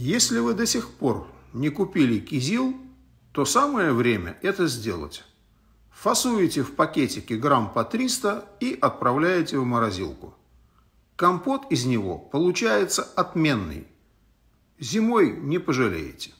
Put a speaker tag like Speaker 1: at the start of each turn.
Speaker 1: Если вы до сих пор не купили кизил, то самое время это сделать. Фасуете в пакетике грамм по 300 и отправляете в морозилку. Компот из него получается отменный. Зимой не пожалеете.